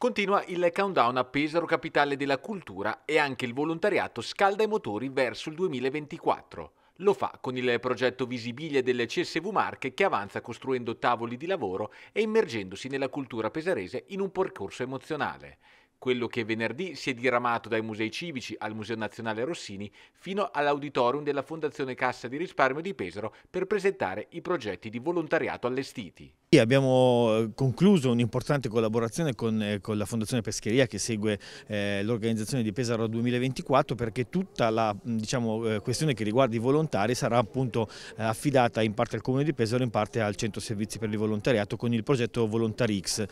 Continua il countdown a Pesaro capitale della cultura e anche il volontariato scalda i motori verso il 2024. Lo fa con il progetto Visibilia delle CSV Marche che avanza costruendo tavoli di lavoro e immergendosi nella cultura pesarese in un percorso emozionale. Quello che venerdì si è diramato dai musei civici al Museo Nazionale Rossini fino all'auditorium della Fondazione Cassa di Risparmio di Pesaro per presentare i progetti di volontariato allestiti. Abbiamo eh, concluso un'importante collaborazione con, eh, con, la Fondazione Pescheria che segue eh, l'organizzazione di Pesaro 2024 perché tutta la diciamo, eh, questione che riguarda i volontari sarà appunto affidata in parte al Comune di Pesaro e in parte al Centro Servizi per il Volontariato con il progetto VolontarX.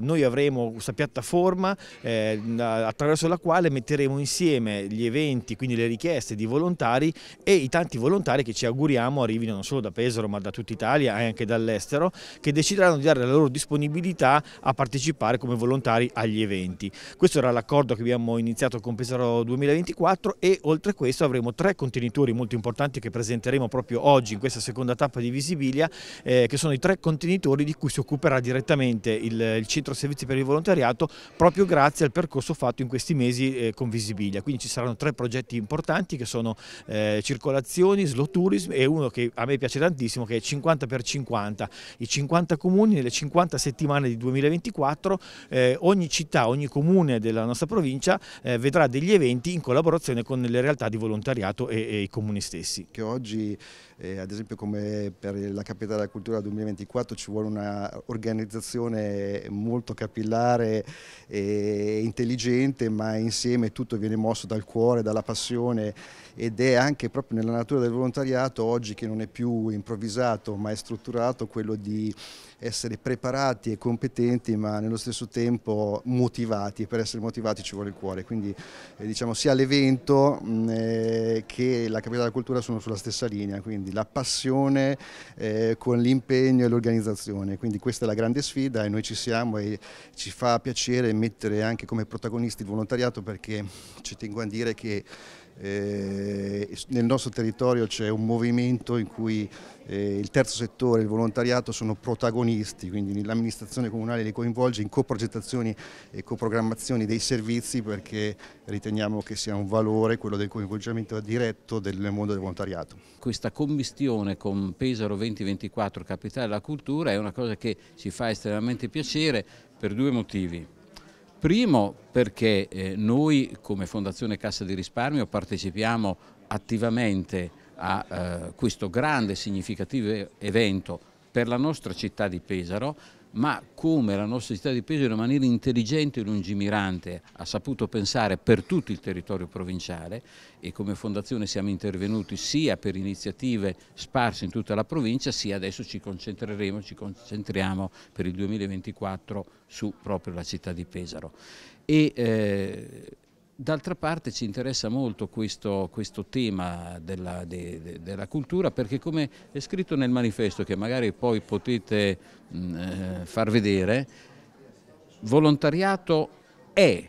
noi avremo questa piattaforma attraverso la quale metteremo insieme gli eventi, quindi le richieste di volontari e i tanti volontari che ci auguriamo arrivino non solo da Pesaro ma da tutta Italia e anche dall'estero che decideranno di dare la loro disponibilità a partecipare come volontari agli eventi. Questo era l'accordo che abbiamo iniziato con Pesaro 2024 e oltre a questo avremo tre contenitori molto importanti che presenteremo proprio oggi in questa seconda tappa di Visibilia eh, che sono i tre contenitori di cui si occuperà direttamente il, il Centro Servizi per il Volontariato proprio grazie al percorso fatto in questi mesi eh, con Visibilia. Quindi ci saranno tre progetti importanti che sono eh, circolazioni, slow tourism e uno che a me piace tantissimo che è 50 per 50. I 50 comuni nelle 50 settimane di 2024 eh, ogni città, ogni comune della nostra provincia eh, vedrà degli eventi in collaborazione con le realtà di volontariato e, e i comuni stessi. Che oggi eh, ad esempio come per la Capitale della Cultura 2024 ci vuole un'organizzazione molto capillare e intelligente, ma insieme tutto viene mosso dal cuore, dalla passione ed è anche proprio nella natura del volontariato oggi che non è più improvvisato ma è strutturato quello di essere preparati e competenti ma nello stesso tempo motivati e per essere motivati ci vuole il cuore quindi eh, diciamo sia l'evento eh, che la capitale della cultura sono sulla stessa linea quindi la passione eh, con l'impegno e l'organizzazione. Quindi questa è la grande sfida e noi ci siamo e ci fa piacere mettere anche come protagonisti il volontariato perché ci tengo a dire che eh, nel nostro territorio c'è un movimento in cui eh, il terzo settore e il volontariato sono protagonisti, quindi l'amministrazione comunale li coinvolge in coprogettazioni e coprogrammazioni dei servizi perché riteniamo che sia un valore quello del coinvolgimento diretto del mondo del volontariato. Questa commistione con Pesaro 2024 Capitale della Cultura è una cosa che ci fa estremamente piacere per due motivi. Primo perché eh, noi come Fondazione Cassa di Risparmio partecipiamo attivamente a eh, questo grande significativo evento per la nostra città di Pesaro, ma come la nostra città di Pesaro in maniera intelligente e lungimirante ha saputo pensare per tutto il territorio provinciale e come fondazione siamo intervenuti sia per iniziative sparse in tutta la provincia sia adesso ci concentreremo, ci concentriamo per il 2024 su proprio la città di Pesaro. E, eh, D'altra parte ci interessa molto questo, questo tema della, de, de, della, cultura perché come è scritto nel manifesto che magari poi potete mh, mm, eh, far vedere, volontariato è,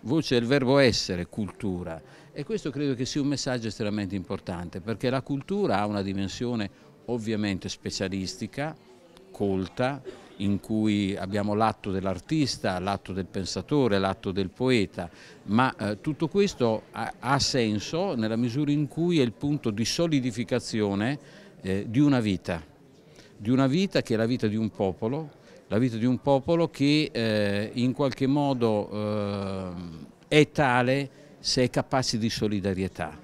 voce del verbo essere, cultura e questo credo che sia un messaggio estremamente importante perché la cultura ha una dimensione ovviamente specialistica, colta, in cui abbiamo l'atto dell'artista, l'atto del pensatore, l'atto del poeta, ma eh, tutto questo ha, ha, senso nella misura in cui è il punto di solidificazione eh, di una vita, di una vita che è la vita di un popolo, la vita di un popolo che eh, in qualche modo ehm, è tale se è capace di solidarietà